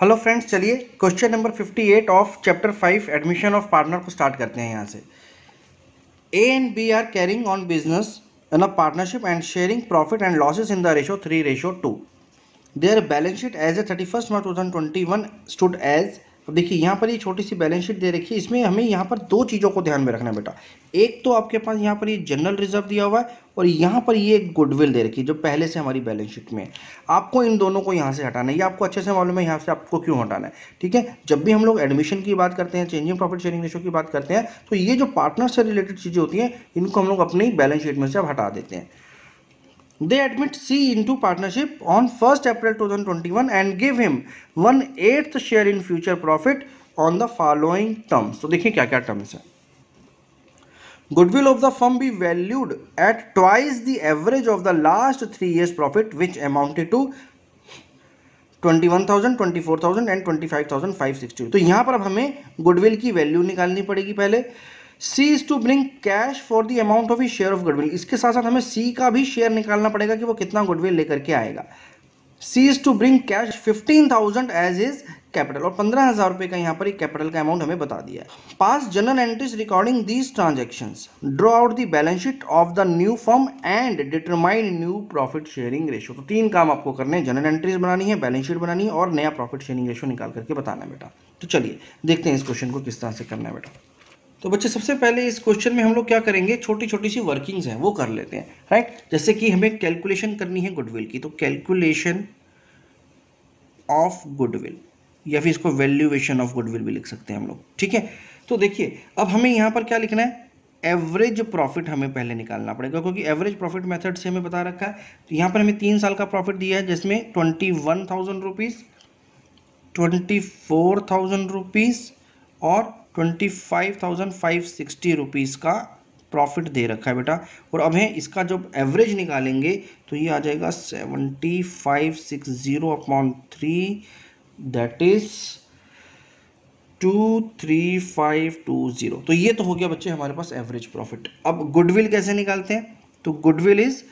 Hello friends चलिए question number 58 of chapter 5 admission of partner को start करते हैं यहाँ से A and B are carrying on business in a partnership and sharing profit and losses in the ratio three ratio two their balance sheet as a thirty first March two thousand twenty one stood as तो देखिए यहाँ पर ये छोटी सी balance sheet दे रखी है इसमें हमें यहाँ पर दो चीज़ों को ध्यान में रखना है बेटा एक तो आपके पास यहाँ पर ये जनरल रिजर्व दिया हुआ है और यहाँ पर ये गुडविल दे रखी है जो पहले से हमारी बैलेंस शीट में है आपको इन दोनों को यहाँ से हटाना है ये आपको अच्छे से मालूम है यहाँ से आपको क्यों हटाना है ठीक है जब भी हम लोग एडमिशन की बात करते हैं चेंजिंग प्रॉफिट शेयरिंग रेशो की बात करते हैं तो ये जो पार्टनर से रिलेटेड चीज़ें होती हैं इनको हम लोग अपनी बैलेंस शीट में से अब हटा देते हैं they admit C into partnership on 1st April 2021 and give him one eighth share in future profit on the following terms. तो देखिए क्या क्या terms हैं Goodwill of the firm be valued at twice the average of the last three years profit which amounted to 21,000, 24,000 and 25,560. तो यहाँ पर अब हमें goodwill की value निकालनी पड़ेगी पहले C is to bring cash for the amount of his share of goodwill इसके साथ साथ हमें सी का भी शेयर निकालना पड़ेगा कि वो कितना गुडविल लेकर के आएगा C is to bring cash fifteen thousand as his capital और पंद्रह हज़ार रुपए का यहाँ पर एक कैपिटल का अमाउंट हमें बता दिया है pass journal entries recording these transaction draw out the balance sheet of the new firm and determine new profit sharing ratio तो तीन काम आपको करने हैं जनरल एंट्रीज बनानी है बैलेंस शीट बनानी है और नया प्रॉफिट शेयरिंग रेशियो निकाल करके बताना है बेटा तो चलिए देखते हैं इस क्वेश्चन को किस तरह से करना है बेटा तो बच्चे सबसे पहले इस क्वेश्चन में हम लोग क्या करेंगे छोटी छोटी सी वर्किंग्स हैं वो कर लेते हैं राइट जैसे कि हमें कैलकुलेशन करनी है गुडविल की तो कैलकुलेशन ऑफ गुडविल या फिर इसको वैल्यूएशन ऑफ गुडविल भी लिख सकते हैं हम लोग ठीक है तो देखिए अब हमें यहाँ पर क्या लिखना है एवरेज प्रॉफिट हमें पहले निकालना पड़ेगा क्योंकि एवरेज प्रॉफिट मेथड से हमें बता रखा है तो यहाँ पर हमें तीन साल का प्रॉफिट दिया है जिसमें twenty one thousand rupees twenty four thousand rupees और twenty five thousand five sixty rupees का प्रॉफिट दे रखा है बेटा और अब है इसका जब एवरेज निकालेंगे तो ये आ जाएगा seventy five six zero upon three that is two three five two zero तो ये तो हो गया बच्चे हमारे पास एवरेज प्रॉफिट अब गुडविल कैसे निकालते हैं तो गुडविल इज़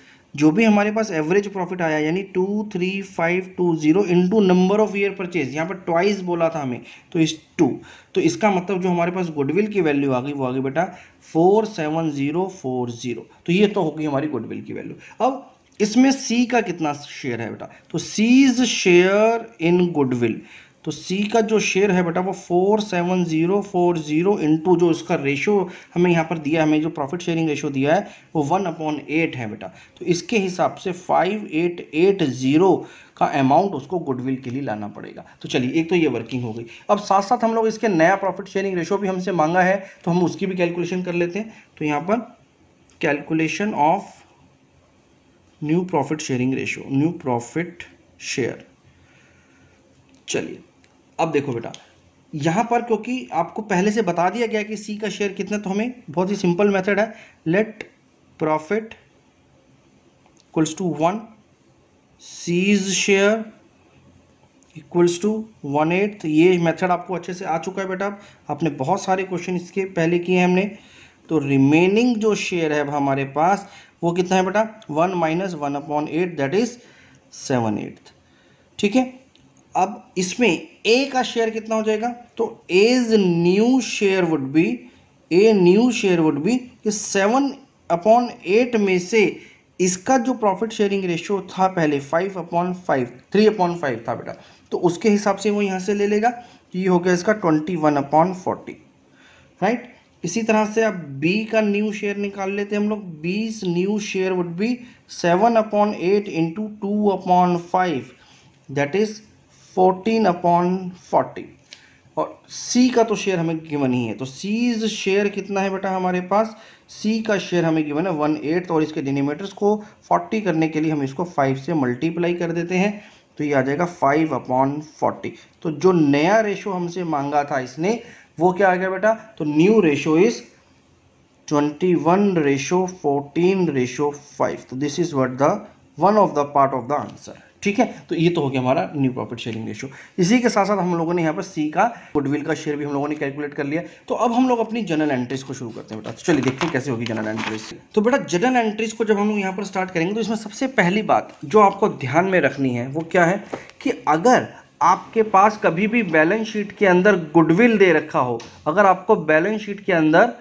जो भी हमारे पास एवरेज प्रॉफिट आया यानी two three five two zero into number of year purchase यहाँ पर ट्वाइस बोला था हमें तो इस टू तो इसका मतलब जो हमारे पास गुडविल की वैल्यू आ गई वो आ गई बेटा four seven zero four zero तो ये तो होगी हमारी गुडविल की वैल्यू अब इसमें सी का कितना शेयर है बेटा तो सीज शेयर इन गुडविल तो सी का जो शेयर है बेटा वो four seven zero four zero into जो इसका रेशो हमें यहाँ पर दिया है हमें जो प्रॉफिट शेयरिंग रेशो दिया है वो वन अपॉन एट है बेटा तो इसके हिसाब से फाइव एट एट ज़ीरो का अमाउंट उसको गुडविल के लिए लाना पड़ेगा तो चलिए एक तो ये वर्किंग हो गई अब साथ साथ हम लोग इसके नया प्रॉफिट शेयरिंग रेशो भी हमसे मांगा है तो हम उसकी भी कैलकुलेशन कर लेते हैं तो यहाँ पर calculation of new profit sharing ratio new profit share चलिए अब देखो बेटा यहाँ पर क्योंकि आपको पहले से बता दिया गया कि सी का शेयर कितना तो हमें बहुत ही सिंपल मेथड है let profit equals to one C's share equals to one eight ये मेथड आपको अच्छे से आ चुका है बेटा आपने बहुत सारे क्वेश्चन इसके पहले किए हैं हमने तो रिमेनिंग जो शेयर है हमारे पास वो कितना है बेटा one minus one upon eight that is seven eight ठीक है अब इसमें ए का शेयर कितना हो जाएगा तो as new share would be a new share would be कि सेवन अपॉन एट में से इसका जो प्रॉफिट शेयरिंग रेशियो था पहले five upon five three upon five था बेटा तो उसके हिसाब से वो यहाँ से ले लेगा तो ये हो गया इसका twenty one upon forty right इसी तरह से अब बी का न्यू शेयर निकाल लेते हैं हम लोग B's new share would be seven upon eight into two upon five that is fourteen upon forty और सी का तो शेयर हमें गिवन ही है तो सीज शेयर कितना है बेटा हमारे पास सी का शेयर हमें गिवन है वन एट्थ और इसके डिनिमेटर्स को फोर्टी करने के लिए हम इसको फाइव से मल्टीप्लाई कर देते हैं तो ये आ जाएगा फाइव अपॉन फोर्टी तो जो नया रेशो हमसे मांगा था इसने वो क्या आ गया बेटा तो new ratio is twenty one ratio fourteen ratio five तो this is what the one of the part of the answer ठीक है तो ये तो हो गया हमारा न्यू प्रॉफिट शेयरिंग रेशियो इसी के साथ साथ हम लोगों ने यहाँ पर सी का गुडविल का शेयर भी हम लोगों ने कैलकुलेट कर लिया तो अब हम लोग अपनी जनरल एंट्रीज को शुरू करते हैं बेटा तो चलिए देखते हैं कैसे होगी जनरल एंट्रीज तो बेटा जनरल एंट्रीज को जब हम लोग यहाँ पर स्टार्ट करेंगे तो इसमें सबसे पहली बात जो आपको ध्यान में रखनी है वो क्या है कि अगर आपके पास कभी भी बैलेंस शीट के अंदर गुडविल दे रखा हो अगर आपको बैलेंस शीट के अंदर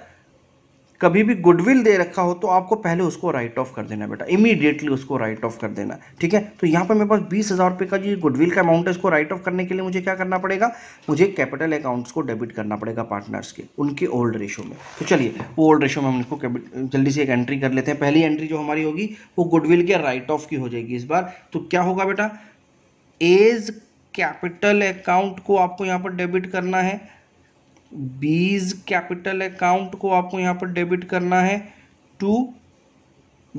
कभी भी गुडविल दे रखा हो तो आपको पहले उसको राइट ऑफ कर देना बेटा इमीडिएटली उसको राइट ऑफ कर देना ठीक है तो यहाँ पर मेरे पास बीस हज़ार रुपये का जो गुडविल का अमाउंट है इसको राइट ऑफ करने के लिए मुझे क्या करना पड़ेगा मुझे कैपिटल अकाउंट्स को डेबिट करना पड़ेगा पार्टनर्स के उनके ओल्ड रेशो में तो चलिए वो ओल्ड रेशो में हम इसको जल्दी से एक एंट्री कर लेते हैं पहली एंट्री जो हमारी होगी वो गुडविल के राइट ऑफ की हो जाएगी इस बार तो क्या होगा बेटा एज कैपिटल अकाउंट को आपको यहाँ पर डेबिट करना है बीज कैपिटल अकाउंट को आपको यहाँ पर डेबिट करना है टू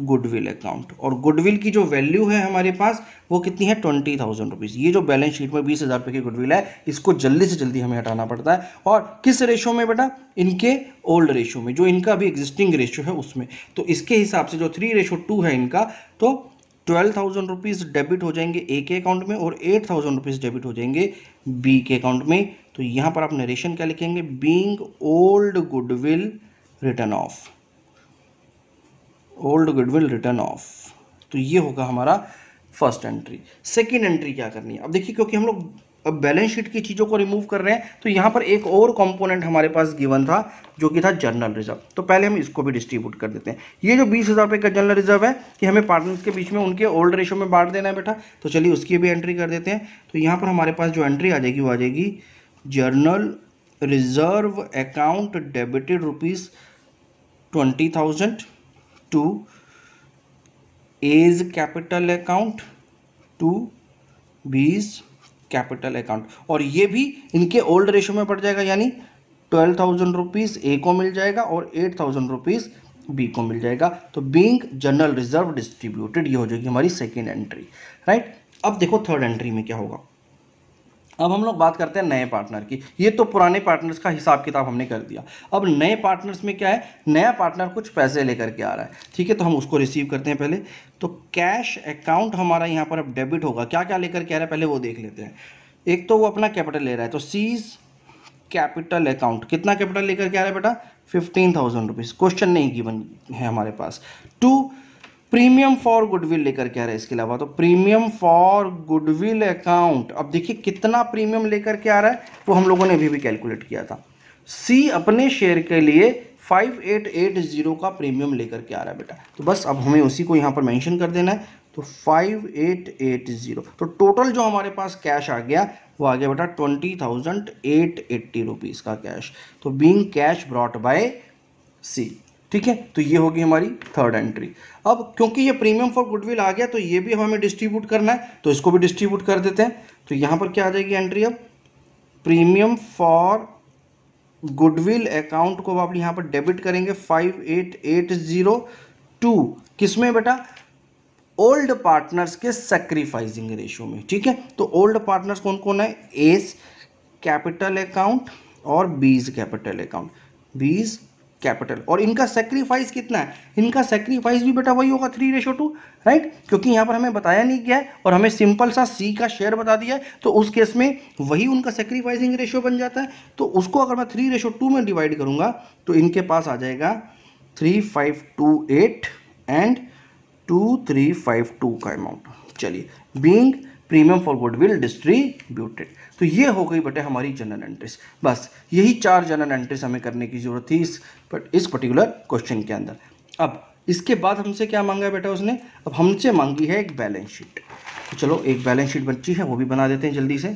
गुडविल अकाउंट और गुडविल की जो वैल्यू है हमारे पास वो कितनी है ट्वेंटी थाउजेंड रुपीज़ ये जो बैलेंस शीट में बीस हज़ार रुपये की गुडविल है इसको जल्दी से जल्दी हमें हटाना पड़ता है और किस रेशो में बेटा इनके ओल्ड रेशो में जो इनका अभी एग्जिस्टिंग रेशो है उसमें तो इसके हिसाब से जो थ्री रेशो टू है इनका तो ट्वेल्व थाउजेंड रुपीज़ डेबिट हो जाएंगे ए के अकाउंट में और एट थाउजेंड रुपीज़ डेबिट हो जाएंगे बी के अकाउंट में तो यहाँ पर आप नरेशन क्या लिखेंगे being old goodwill return of old goodwill return of तो ये होगा हमारा फर्स्ट एंट्री सेकेंड एंट्री क्या करनी है अब देखिए क्योंकि हम लोग अब बैलेंस शीट की चीज़ों को रिमूव कर रहे हैं तो यहाँ पर एक और कंपोनेंट हमारे पास गिवन था जो कि था जनरल रिजर्व तो पहले हम इसको भी डिस्ट्रीब्यूट कर देते हैं ये जो बीस हज़ार रुपये का जनरल रिजर्व है कि हमें पार्टनर्स के बीच में उनके ओल्ड रेशो में बांट देना है बेटा तो चलिए उसकी भी एंट्री कर देते हैं तो यहाँ पर हमारे पास जो एंट्री आ जाएगी वो आ जाएगी general reserve account debited rupees twenty thousand to A's capital account to B's capital account और ये भी इनके ओल्ड रेशो में पड़ जाएगा यानी ट्वेल्व थाउजेंड रुपीज़ ए को मिल जाएगा और एट थाउजेंड रुपीज़ बी को मिल जाएगा तो बींग जनरल रिजर्व डिस्ट्रीब्यूटेड ये हो जाएगी हमारी सेकेंड एंट्री राइट अब देखो थर्ड एंट्री में क्या होगा अब हम लोग बात करते हैं नए पार्टनर की ये तो पुराने पार्टनर्स का हिसाब किताब हमने कर दिया अब नए पार्टनर्स में क्या है नया पार्टनर कुछ पैसे लेकर के आ रहा है ठीक है तो हम उसको रिसीव करते हैं पहले तो कैश अकाउंट हमारा यहाँ पर अब डेबिट होगा क्या क्या लेकर के आ रहा है पहले वो देख लेते हैं एक तो वो अपना कैपिटल ले रहा है तो सीज कैपिटल अकाउंट कितना कैपिटल लेकर के आ रहा है बेटा फिफ्टीन थाउजेंड रुपीज़ क्वेश्चन नहीं गिवन है हमारे पास टू प्रीमियम फॉर गुडविल लेकर के आ है इसके अलावा तो प्रीमियम फॉर गुडविल अकाउंट अब देखिए कितना प्रीमियम लेकर के आ रहा है वो हम लोगों ने अभी भी कैलकुलेट किया था सी अपने शेयर के लिए 5880 का प्रीमियम लेकर के आ रहा है बेटा तो बस अब हमें उसी को यहाँ पर मेंशन कर देना है तो 5880 तो टोटल जो हमारे पास कैश आ गया वो आ गया बेटा twenty thousand eight eighty rupees का कैश तो being cash brought by C ठीक है तो ये होगी हमारी थर्ड एंट्री अब क्योंकि ये प्रीमियम फॉर गुडविल आ गया तो ये भी हमें डिस्ट्रीब्यूट करना है तो इसको भी डिस्ट्रीब्यूट कर देते हैं तो यहाँ पर क्या आ जाएगी एंट्री अब प्रीमियम फॉर गुडविल अकाउंट को आप यहाँ पर डेबिट करेंगे five eight eight zero to किसमें बेटा ओल्ड पार्टनर्स के सेक्रीफाइजिंग रेशियो में ठीक है तो ओल्ड पार्टनर्स कौन कौन है एस कैपिटल अकाउंट और बीज कैपिटल अकाउंट बीज कैपिटल और इनका सेक्रीफाइस कितना है इनका सेक्रीफाइस भी बेटा वही होगा थ्री रेशो टू राइट क्योंकि यहाँ पर हमें बताया नहीं गया है और हमें सिंपल सा सी का शेयर बता दिया है तो उस केस में वही उनका सेक्रीफाइसिंग रेशो बन जाता है तो उसको अगर मैं थ्री रेशो टू में डिवाइड करूँगा तो इनके पास आ जाएगा three five two eight and two three five two का अमाउंट चलिए being premium for goodwill distributed तो ये हो गई बटे हमारी जनरल एंट्रीज बस यही चार जनरल एंट्रीज हमें करने की ज़रूरत थी इस पर इस पर्टिकुलर क्वेश्चन के अंदर अब इसके बाद हमसे क्या मांगा है बेटा उसने अब हमसे मांगी है एक बैलेंस शीट तो चलो एक बैलेंस शीट बच्ची है वो भी बना देते हैं जल्दी से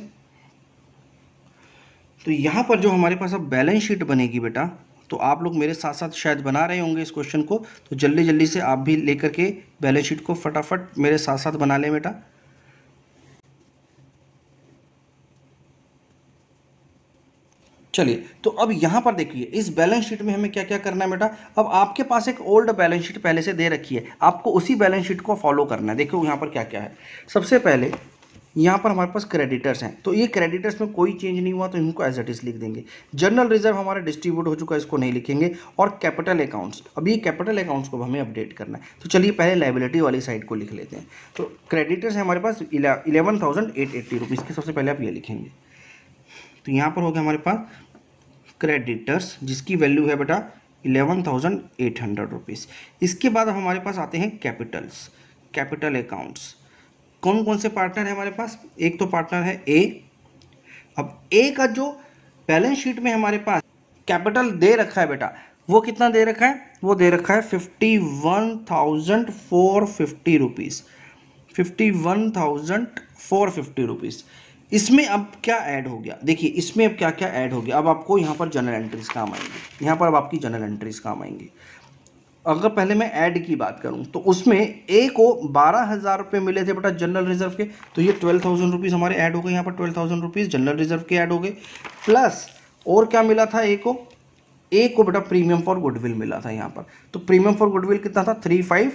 तो यहाँ पर जो हमारे पास अब बैलेंस शीट बनेगी बेटा तो आप लोग मेरे साथ साथ शायद बना रहे होंगे इस क्वेश्चन को तो जल्दी जल्दी से आप भी लेकर के बैलेंस शीट को फटाफट मेरे साथ साथ बना लें बेटा चलिए तो अब यहाँ पर देखिए इस बैलेंस शीट में हमें क्या क्या करना है बेटा अब आपके पास एक ओल्ड बैलेंस शीट पहले से दे रखी है आपको उसी बैलेंस शीट को फॉलो करना है देखो यहाँ पर क्या क्या है सबसे पहले यहाँ पर हमारे पास क्रेडिटर्स हैं तो ये क्रेडिटर्स में कोई चेंज नहीं हुआ तो इनको एज एट इज लिख देंगे जनरल रिजर्व हमारा डिस्ट्रीब्यूट हो चुका है इसको नहीं लिखेंगे और कैपिटल अकाउंट्स अब ये कैपिटल अकाउंट्स को हमें अपडेट करना है तो चलिए पहले लाइबिलिटी वाली साइड को लिख लेते हैं तो क्रेडिटर्स है हमारे पास eleven thousand eight eighty rupees के सबसे पहले आप ये लिखेंगे तो यहाँ पर हो गया हमारे पास क्रेडिटर्स जिसकी वैल्यू है बेटा eleven thousand eight hundred rupees इसके बाद हमारे पास आते हैं कैपिटल्स कैपिटल अकाउंट्स कौन कौन से पार्टनर है हमारे पास एक तो पार्टनर है ए अब ए का जो बैलेंस शीट में हमारे पास कैपिटल दे रखा है बेटा वो कितना दे रखा है वो दे रखा है fifty one thousand four fifty rupees fifty one thousand four fifty rupees इसमें अब क्या ऐड हो गया देखिए इसमें अब क्या क्या ऐड हो गया अब आपको यहाँ पर जनरल एंट्रीज काम आएंगे यहाँ पर अब आपकी जनरल एंट्रीज काम आएंगी अगर पहले मैं ऐड की बात करूँ तो उसमें ए को बारह हज़ार रुपये मिले थे बेटा जनरल रिजर्व के तो ये ट्वेल्व थाउजेंड रुपीज़ हमारे ऐड हो गए यहाँ पर twelve thousand rupees general reserve के ऐड हो गए प्लस और क्या मिला था ए को ए को बेटा प्रीमियम फॉर गुडविल मिला था यहाँ पर तो प्रीमियम फॉर गुडविल कितना था थ्री फाइव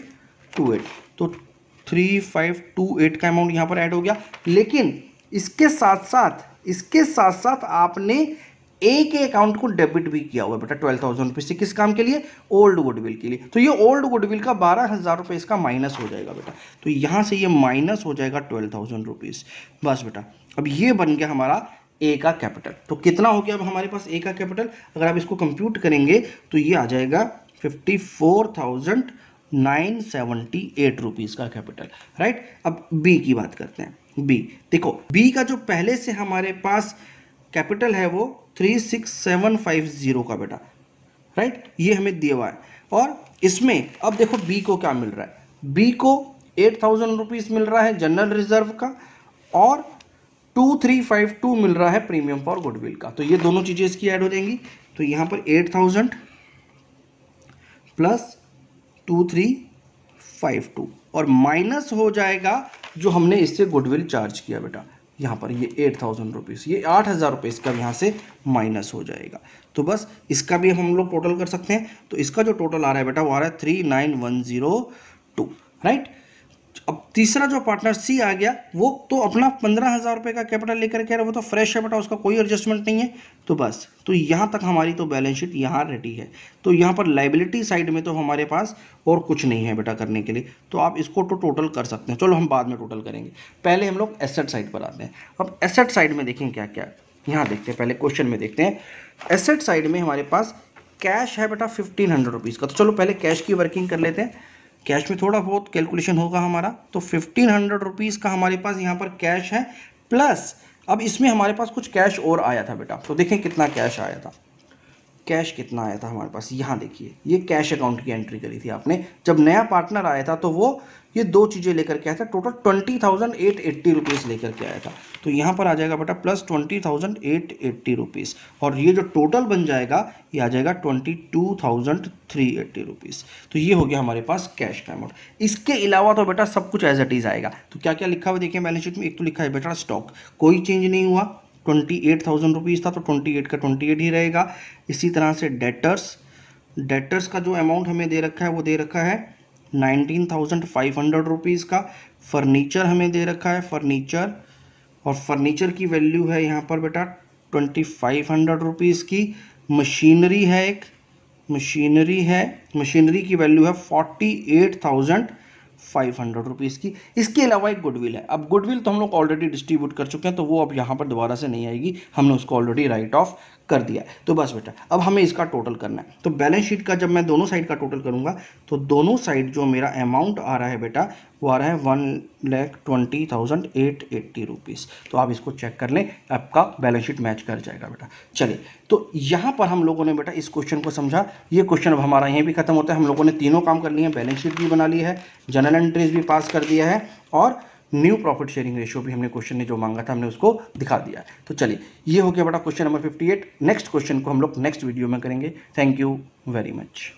टू एट तो थ्री फाइव टू एट का अमाउंट यहाँ पर ऐड हो गया लेकिन इसके साथ साथ इसके साथ साथ आपने ए के अकाउंट को डेबिट भी किया हुआ बेटा ट्वेल्व थाउजेंड रुपीज से किस काम के लिए ओल्ड गुडविल के लिए तो ये ओल्ड गुडविल का बारह हज़ार रुपये इसका माइनस हो जाएगा बेटा तो यहाँ से ये माइनस हो जाएगा ट्वेल्व थाउजेंड रुपीज़ बस बेटा अब ये बन गया हमारा ए का कैपिटल तो कितना हो गया अब हमारे पास ए का कैपिटल अगर आप इसको कंप्यूट करेंगे तो ये आ जाएगा fifty four thousand nine seventy eight rupees का कैपिटल राइट अब बी की बात करते हैं बी देखो बी का जो पहले से हमारे पास कैपिटल है वो three six seven five zero का बेटा राइट ये हमें दिया हुआ है और इसमें अब देखो बी को क्या मिल रहा है बी को एट थाउजेंड रुपीज़ मिल रहा है जनरल रिजर्व का और टू थ्री फाइव टू मिल रहा है प्रीमियम फॉर गुडविल का तो ये दोनों चीज़ें इसकी ऐड हो जाएंगी तो यहां पर eight thousand plus two three five two और माइनस हो जाएगा जो हमने इससे गुडविल चार्ज किया बेटा यहाँ पर ये एट थाउजेंड रुपीज़ ये आठ हज़ार रुपये इसका यहाँ से माइनस हो जाएगा तो बस इसका भी हम लोग टोटल कर सकते हैं तो इसका जो टोटल आ रहा है बेटा वो आ रहा है three nine one zero two right तीसरा जो पार्टनर सी आ गया वो तो अपना पंद्रह हज़ार रुपये का कैपिटल लेकर के आ रहा वो तो फ्रेश है बेटा उसका कोई एडजस्टमेंट नहीं है तो बस तो यहाँ तक हमारी तो बैलेंस शीट यहाँ रेडी है तो यहाँ पर लाइबिलिटी साइड में तो हमारे पास और कुछ नहीं है बेटा करने के लिए तो आप इसको तो टोटल कर सकते हैं चलो हम बाद में टोटल करेंगे पहले हम लोग एसेट साइड पर आते हैं अब एसेट साइड में देखें क्या क्या यहाँ देखते हैं पहले क्वेश्चन में देखते हैं एसेट साइड में हमारे पास कैश है बेटा फिफ्टीन हंड्रेड रुपीज़ का तो चलो पहले कैश की वर्किंग कर लेते हैं कैश में थोड़ा बहुत कैलकुलेशन होगा हमारा तो फिफ्टीन हंड्रेड रुपीज़ का हमारे पास यहाँ पर कैश है प्लस अब इसमें हमारे पास कुछ कैश और आया था बेटा तो देखें कितना कैश आया था कैश कितना आया था हमारे पास यहाँ देखिए ये कैश अकाउंट की एंट्री करी थी आपने जब नया पार्टनर आया था तो वो ये दो चीज़ें लेकर के आया था total twenty thousand eight eighty rupees लेकर के आया था तो यहाँ पर आ जाएगा बेटा plus twenty thousand eight eighty rupees और ये जो टोटल बन जाएगा ये आ जाएगा twenty two thousand three eighty rupees तो ये हो गया हमारे पास कैश का अमाउंट इसके अलावा तो बेटा सब कुछ एज एट इज़ आएगा तो क्या क्या लिखा हुआ देखिए बैलेंस शीट में एक तो लिखा है बेटा स्टॉक कोई चेंज नहीं हुआ ट्वेंटी एट थाउजेंड रुपीज़ था तो ट्वेंटी एट का ट्वेंटी एट ही रहेगा इसी तरह से डेटर्स डेटर्स का जो अमाउंट हमें दे रखा है वो दे रखा है nineteen thousand five hundred rupees का फर्नीचर हमें दे रखा है फर्नीचर और फर्नीचर की वैल्यू है यहाँ पर बेटा ट्वेंटी फाइव हंड्रेड रुपीज़ की मशीनरी है एक मशीनरी है मशीनरी की वैल्यू है forty eight thousand five hundred rupees की इसके अलावा एक गुडविल है अब गुडविल तो हम लोग ऑलरेडी डिस्ट्रीब्यूट कर चुके हैं तो वो अब यहाँ पर दोबारा से नहीं आएगी हमने उसको ऑलरेडी राइट ऑफ कर दिया है तो बस बेटा अब हमें इसका टोटल करना है तो बैलेंस शीट का जब मैं दोनों साइड का टोटल करूँगा तो दोनों साइड जो मेरा अमाउंट आ रहा है बेटा वो आ रहा है one lakh twenty thousand eight eighty rupees तो आप इसको चेक कर लें आपका बैलेंस शीट मैच कर जाएगा बेटा चलिए तो यहाँ पर हम लोगों ने बेटा इस क्वेश्चन को समझा ये क्वेश्चन अब हमारा यहीं भी खत्म होता है हम लोगों ने तीनों काम कर लिए हैं बैलेंस शीट भी बना ली है जनरल एंट्रीज भी पास कर दिया है और न्यू प्रॉफिट शेयरिंग रेशियो भी हमने क्वेश्चन ने जो मांगा था हमने उसको दिखा दिया तो चलिए ये हो गया बड़ा क्वेश्चन नंबर 58 नेक्स्ट क्वेश्चन को हम लोग नेक्स्ट वीडियो में करेंगे थैंक यू वेरी मच